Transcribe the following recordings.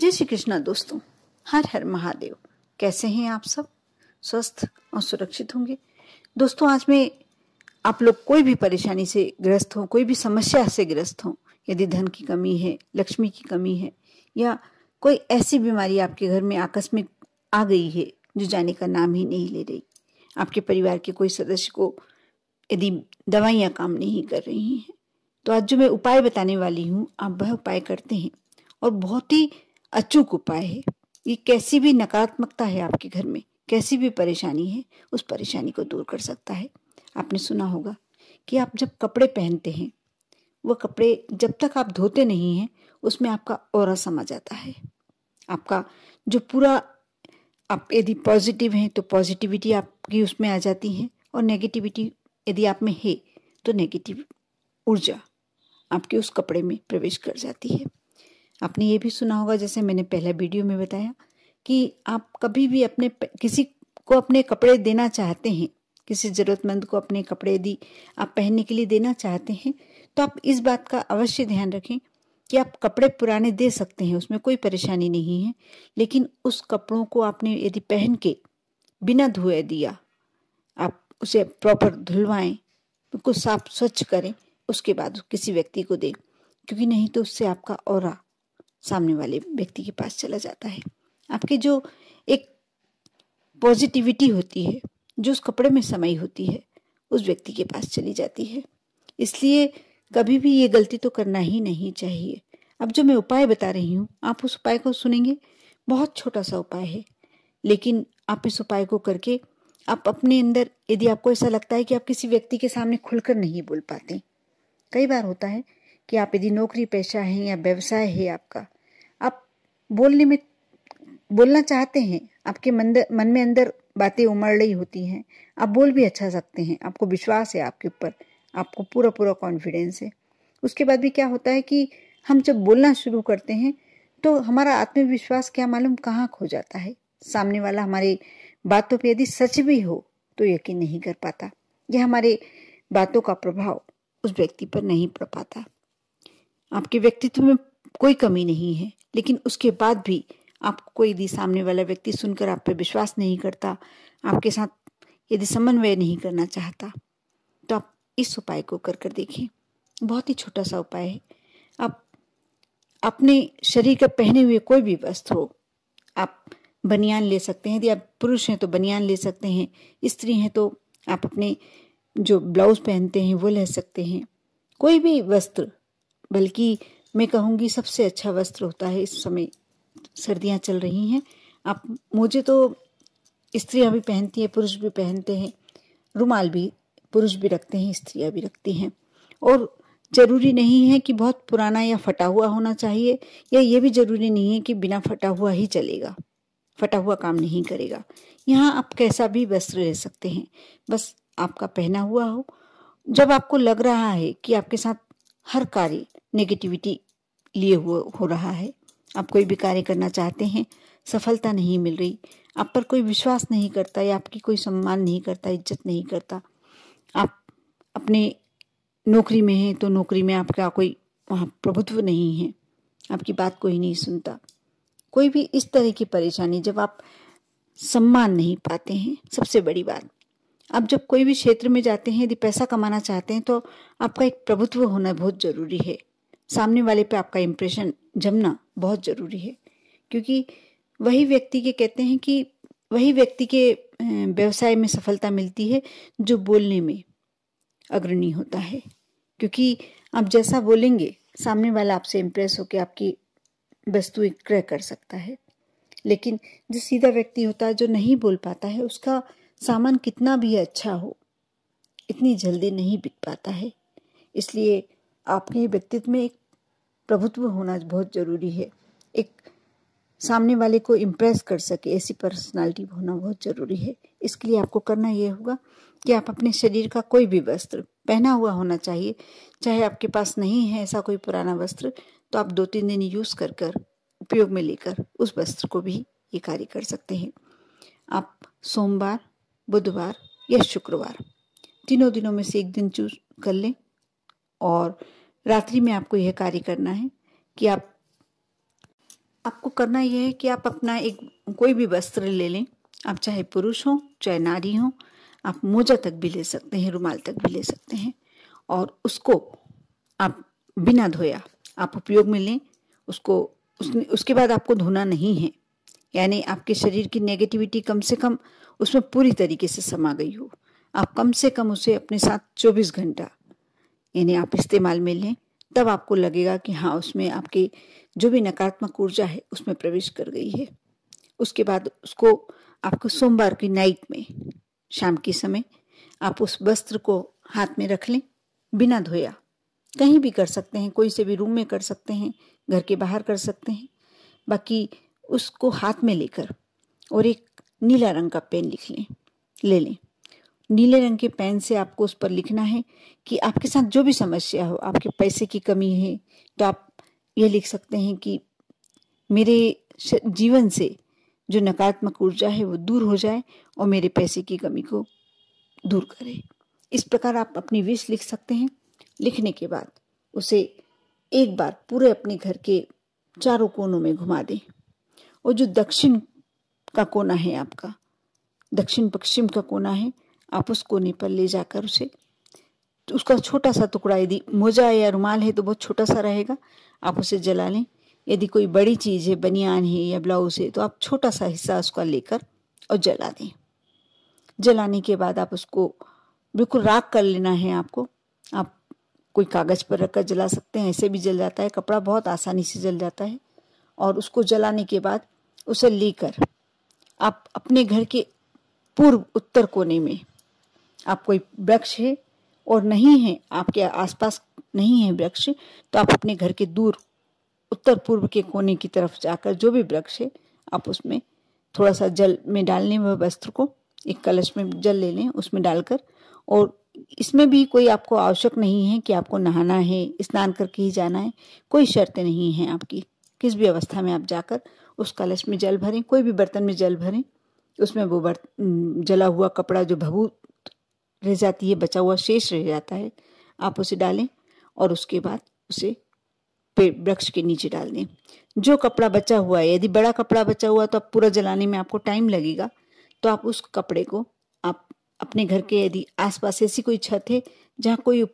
जय श्री कृष्णा दोस्तों हर हर महादेव कैसे हैं आप सब स्वस्थ और सुरक्षित होंगे दोस्तों आज मैं आप लोग कोई भी परेशानी से ग्रस्त हो कोई भी समस्या से ग्रस्त हो यदि धन की कमी है लक्ष्मी की कमी है या कोई ऐसी बीमारी आपके घर में आकस्मिक आ गई है जो जाने का नाम ही नहीं ले रही आपके परिवार के कोई सदस्य को यदि दवाइयाँ काम नहीं कर रही हैं तो आज जो मैं उपाय बताने वाली हूँ आप वह उपाय करते हैं और बहुत ही अचूक उपाय है ये कैसी भी नकारात्मकता है आपके घर में कैसी भी परेशानी है उस परेशानी को दूर कर सकता है आपने सुना होगा कि आप जब कपड़े पहनते हैं वह कपड़े जब तक आप धोते नहीं हैं उसमें आपका और समा जाता है आपका जो पूरा आप यदि पॉजिटिव हैं तो पॉजिटिविटी आपकी उसमें आ जाती है और नेगेटिविटी यदि आप में है तो नेगेटिव ऊर्जा आपके उस कपड़े में प्रवेश कर जाती है आपने ये भी सुना होगा जैसे मैंने पहले वीडियो में बताया कि आप कभी भी अपने किसी को अपने कपड़े देना चाहते हैं किसी ज़रूरतमंद को अपने कपड़े दी आप पहनने के लिए देना चाहते हैं तो आप इस बात का अवश्य ध्यान रखें कि आप कपड़े पुराने दे सकते हैं उसमें कोई परेशानी नहीं है लेकिन उस कपड़ों को आपने यदि पहन के बिना धोए दिया आप उसे प्रॉपर धुलवाएं उसको साफ स्वच्छ करें उसके बाद किसी व्यक्ति को दें क्योंकि नहीं तो उससे आपका और सामने वाले व्यक्ति के पास चला जाता है आपके जो एक पॉजिटिविटी होती है जो उस कपड़े में समाई होती है उस व्यक्ति के पास चली जाती है इसलिए कभी भी ये गलती तो करना ही नहीं चाहिए अब जो मैं उपाय बता रही हूँ आप उस उपाय को सुनेंगे बहुत छोटा सा उपाय है लेकिन आप इस उपाय को करके आप अपने अंदर यदि आपको ऐसा लगता है कि आप किसी व्यक्ति के सामने खुलकर नहीं बोल पाते कई बार होता है कि आप यदि नौकरी पेशा हैं या व्यवसाय है आपका आप बोलने में बोलना चाहते हैं आपके मन मन में अंदर बातें उमड़ रही होती हैं आप बोल भी अच्छा सकते हैं आपको विश्वास है आपके ऊपर आपको पूरा पूरा कॉन्फिडेंस है उसके बाद भी क्या होता है कि हम जब बोलना शुरू करते हैं तो हमारा आत्मविश्वास क्या मालूम कहाँ खो जाता है सामने वाला हमारे बातों पर यदि सच भी हो तो यकीन नहीं कर पाता यह हमारे बातों का प्रभाव उस व्यक्ति पर नहीं पड़ पाता आपके व्यक्तित्व में कोई कमी नहीं है लेकिन उसके बाद भी आपको यदि सामने वाला व्यक्ति सुनकर आप पर विश्वास नहीं करता आपके साथ यदि समन्वय नहीं करना चाहता तो आप इस उपाय को कर कर देखें बहुत ही छोटा सा उपाय है आप अपने शरीर का पहने हुए कोई भी वस्त्र हो आप बनियान ले सकते हैं यदि आप पुरुष हैं तो बनियान ले सकते हैं स्त्री हैं तो आप अपने जो ब्लाउज पहनते हैं वो ले सकते हैं कोई भी वस्त्र बल्कि मैं कहूँगी सबसे अच्छा वस्त्र होता है इस समय सर्दियाँ चल रही हैं आप मुझे तो स्त्रियाँ भी पहनती हैं पुरुष भी पहनते हैं रुमाल भी पुरुष भी रखते हैं स्त्रियाँ भी रखती हैं और जरूरी नहीं है कि बहुत पुराना या फटा हुआ होना चाहिए या ये भी जरूरी नहीं है कि बिना फटा हुआ ही चलेगा फटा हुआ काम नहीं करेगा यहाँ आप कैसा भी वस्त्र ले सकते हैं बस आपका पहना हुआ हो जब आपको लग रहा है कि आपके साथ हर कार्य नेगेटिविटी लिए हुए हो रहा है आप कोई भी कार्य करना चाहते हैं सफलता नहीं मिल रही आप पर कोई विश्वास नहीं करता या आपकी कोई सम्मान नहीं करता इज्जत नहीं करता आप अपने नौकरी में हैं तो नौकरी में आपका कोई वहाँ प्रभुत्व नहीं है आपकी बात कोई नहीं सुनता कोई भी इस तरह की परेशानी जब आप सम्मान नहीं पाते हैं सबसे बड़ी बात आप जब कोई भी क्षेत्र में जाते हैं यदि पैसा कमाना चाहते हैं तो आपका एक प्रभुत्व होना बहुत ज़रूरी है सामने वाले पे आपका इम्प्रेशन जमना बहुत ज़रूरी है क्योंकि वही व्यक्ति के कहते हैं कि वही व्यक्ति के व्यवसाय में सफलता मिलती है जो बोलने में अग्रणी होता है क्योंकि आप जैसा बोलेंगे सामने वाला आपसे इम्प्रेस होकर आपकी वस्तुएं क्रय कर सकता है लेकिन जो सीधा व्यक्ति होता है जो नहीं बोल पाता है उसका सामान कितना भी अच्छा हो इतनी जल्दी नहीं बिक पाता है इसलिए आपके व्यक्तित्व में एक प्रभुत्व होना बहुत ज़रूरी है एक सामने वाले को इम्प्रेस कर सके ऐसी पर्सनालिटी होना बहुत ज़रूरी है इसके लिए आपको करना यह होगा कि आप अपने शरीर का कोई भी वस्त्र पहना हुआ होना चाहिए चाहे आपके पास नहीं है ऐसा कोई पुराना वस्त्र तो आप दो तीन दिन यूज़ कर कर उपयोग में लेकर उस वस्त्र को भी ये कार्य कर सकते हैं आप सोमवार बुधवार या शुक्रवार तीनों दिनों में से एक दिन चूज कर लें और रात्रि में आपको यह कार्य करना है कि आप आपको करना यह है कि आप अपना एक कोई भी वस्त्र ले लें आप चाहे पुरुष हो चाहे नारी हो आप मोजा तक भी ले सकते हैं रुमाल तक भी ले सकते हैं और उसको आप बिना धोया आप उपयोग में लें उसको उसने उसके बाद आपको धोना नहीं है यानी आपके शरीर की नेगेटिविटी कम से कम उसमें पूरी तरीके से समा गई हो आप कम से कम उसे अपने साथ 24 घंटा इन्हें आप इस्तेमाल में लें तब आपको लगेगा कि हाँ उसमें आपकी जो भी नकारात्मक ऊर्जा है उसमें प्रवेश कर गई है उसके बाद उसको आपको सोमवार की नाइट में शाम के समय आप उस वस्त्र को हाथ में रख लें बिना धोया कहीं भी कर सकते हैं कोई से भी रूम में कर सकते हैं घर के बाहर कर सकते हैं बाकी उसको हाथ में लेकर और एक नीला रंग का पेन लिख लें ले लें नीले रंग के पेन से आपको उस पर लिखना है कि आपके साथ जो भी समस्या हो आपके पैसे की कमी है तो आप ये लिख सकते हैं कि मेरे जीवन से जो नकारात्मक ऊर्जा है वो दूर हो जाए और मेरे पैसे की कमी को दूर करे इस प्रकार आप अपनी विश लिख सकते हैं लिखने के बाद उसे एक बार पूरे अपने घर के चारों कोनों में घुमा दें और जो दक्षिण का कोना है आपका दक्षिण पश्चिम का कोना है आप उस कोने पर ले जाकर उसे तो उसका छोटा सा टुकड़ा यदि मोजा या रुमाल है तो बहुत छोटा सा रहेगा आप उसे जला लें यदि कोई बड़ी चीज़ है बनियान है या ब्लाउज है तो आप छोटा सा हिस्सा उसका लेकर और जला दें जलाने के बाद आप उसको बिल्कुल राख कर लेना है आपको आप कोई कागज़ पर रखकर जला सकते हैं ऐसे भी जल जाता है कपड़ा बहुत आसानी से जल जाता है और उसको जलाने के बाद उसे लेकर आप अपने घर के पूर्व उत्तर कोने में आप कोई वृक्ष है और नहीं है आपके आसपास नहीं है वृक्ष तो आप अपने घर के दूर उत्तर पूर्व के कोने की तरफ जाकर जो भी वृक्ष है आप उसमें थोड़ा सा जल में डाल लें वह वस्त्र को एक कलश में जल ले लें उसमें डालकर और इसमें भी कोई आपको आवश्यक नहीं है कि आपको नहाना है स्नान करके ही जाना है कोई शर्तें नहीं है आपकी किस भी अवस्था में आप जाकर उस कलश में जल भरें कोई भी बर्तन में जल भरें उसमें वो बर्तन जला हुआ कपड़ा जो भभू रह जाती है बचा हुआ शेष रह जाता है आप उसे डालें और उसके बाद उसे वृक्ष के नीचे डाल दें जो कपड़ा बचा हुआ है यदि बड़ा कपड़ा बचा हुआ तो आप पूरा जलाने में आपको टाइम लगेगा तो आप उस कपड़े को आप अपने घर के यदि आसपास ऐसी कोई छत है जहाँ कोई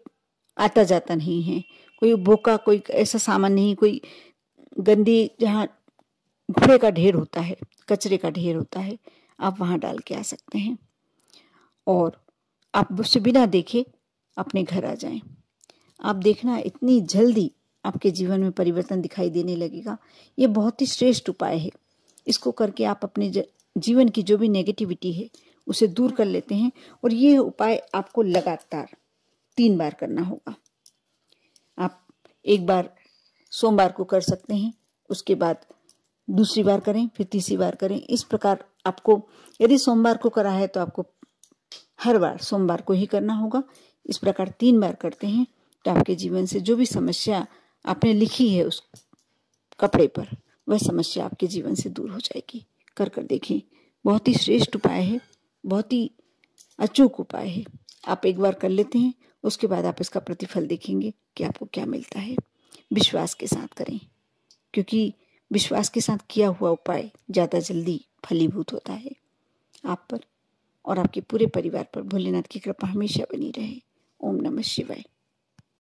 आता जाता नहीं है कोई भूखा कोई ऐसा सामान नहीं कोई गंदी जहाँ घुड़े का ढेर होता है कचरे का ढेर होता है आप वहाँ डाल के आ सकते हैं और आप उससे बिना देखे अपने घर आ जाएं आप देखना इतनी जल्दी आपके जीवन में परिवर्तन दिखाई देने लगेगा ये बहुत ही श्रेष्ठ उपाय है इसको करके आप अपने जीवन की जो भी नेगेटिविटी है उसे दूर कर लेते हैं और ये उपाय आपको लगातार तीन बार करना होगा आप एक बार सोमवार को कर सकते हैं उसके बाद दूसरी बार करें फिर तीसरी बार करें इस प्रकार आपको यदि सोमवार को करा है तो आपको हर बार सोमवार को ही करना होगा इस प्रकार तीन बार करते हैं तो आपके जीवन से जो भी समस्या आपने लिखी है उस कपड़े पर वह समस्या आपके जीवन से दूर हो जाएगी कर कर देखें बहुत ही श्रेष्ठ उपाय है बहुत ही अचूक उपाय है आप एक बार कर लेते हैं उसके बाद आप इसका प्रतिफल देखेंगे कि आपको क्या मिलता है विश्वास के साथ करें क्योंकि विश्वास के साथ किया हुआ उपाय ज़्यादा जल्दी फलीभूत होता है आप पर और आपके पूरे परिवार पर भोलेनाथ की कृपा हमेशा बनी रहे ओम नमः शिवाय